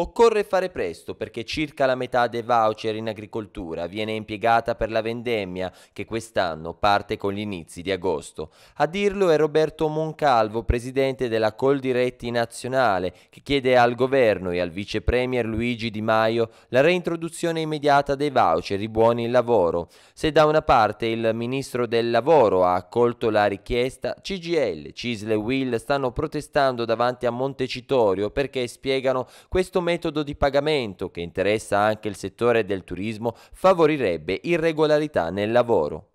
Occorre fare presto perché circa la metà dei voucher in agricoltura viene impiegata per la vendemmia che quest'anno parte con gli inizi di agosto. A dirlo è Roberto Moncalvo, presidente della Coldiretti Nazionale, che chiede al governo e al vice premier Luigi Di Maio la reintroduzione immediata dei voucher i buoni lavoro. Se da una parte il ministro del lavoro ha accolto la richiesta, CGL, Cisle e Will stanno protestando davanti a Montecitorio perché spiegano questo metodo di pagamento che interessa anche il settore del turismo favorirebbe irregolarità nel lavoro.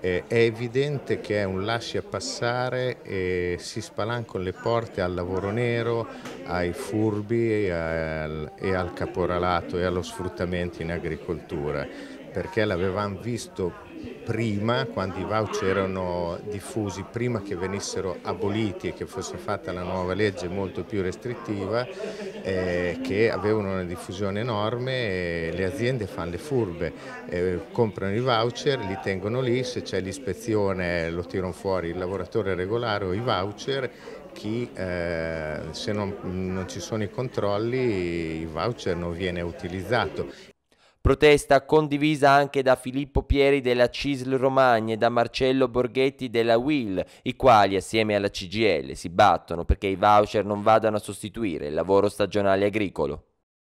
Eh, è evidente che è un lascia passare e si spalancano le porte al lavoro nero, ai furbi e al, e al caporalato e allo sfruttamento in agricoltura perché l'avevamo visto prima, quando i voucher erano diffusi, prima che venissero aboliti e che fosse fatta la nuova legge molto più restrittiva, eh, che avevano una diffusione enorme, le aziende fanno le furbe, eh, comprano i voucher, li tengono lì, se c'è l'ispezione lo tirano fuori il lavoratore regolare o i voucher chi, eh, se non, non, ci sono i controlli il voucher non viene utilizzato protesta condivisa anche da Filippo Pieri della CISL Romagna e da Marcello Borghetti della WIL, i quali assieme alla CGL si battono perché i voucher non vadano a sostituire il lavoro stagionale agricolo.